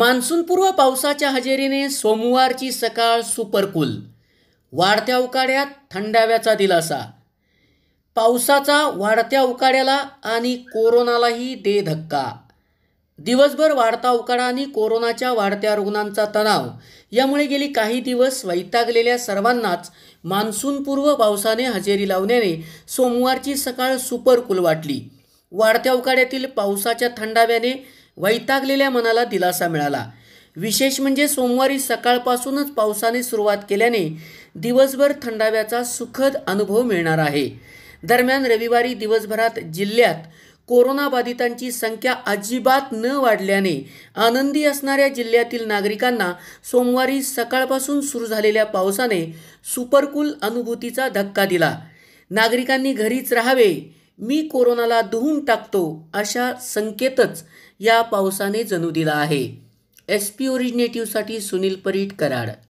मान्सूनपूर्व पावसाच्या हजेरीने सोमवारची सकाळ सुपरकूल वाढत्या उकाड्यात थंडाव्याचा दिलासा पावसाचा वाढत्या उकाड्याला आणि कोरोनालाही दे धक्का दिवसभर वाढता उकाडा आणि कोरोनाच्या वाढत्या रुग्णांचा तणाव यामुळे गेली काही दिवस वैतागलेल्या सर्वांनाच मान्सूनपूर्व पावसाने हजेरी लावण्याने सोमवारची सकाळ सुपरकूल वाटली वाढत्या उकाड्यातील पावसाच्या थंडाव्याने वैतागलेल्या मनाला दिलासा मिळाला विशेष म्हणजे सोमवारी सकाळपासूनच पावसाने सुरुवात केल्याने दिवसभर थंडाव्याचा सुखद अनुभव मिळणार आहे दरम्यान रविवारी दिवसभरात जिल्ह्यात कोरोनाबाधितांची संख्या अजिबात न वाढल्याने आनंदी असणाऱ्या जिल्ह्यातील नागरिकांना सोमवारी सकाळपासून सुरू झालेल्या पावसाने सुपरकूल अनुभूतीचा धक्का दिला नागरिकांनी घरीच राहावे मी कोरोनाला धुवून टाकतो अशा संकेतच या पावसाने जणू दिला आहे एस पी ओरिजिनेटिव्हसाठी सुनील परीट कराड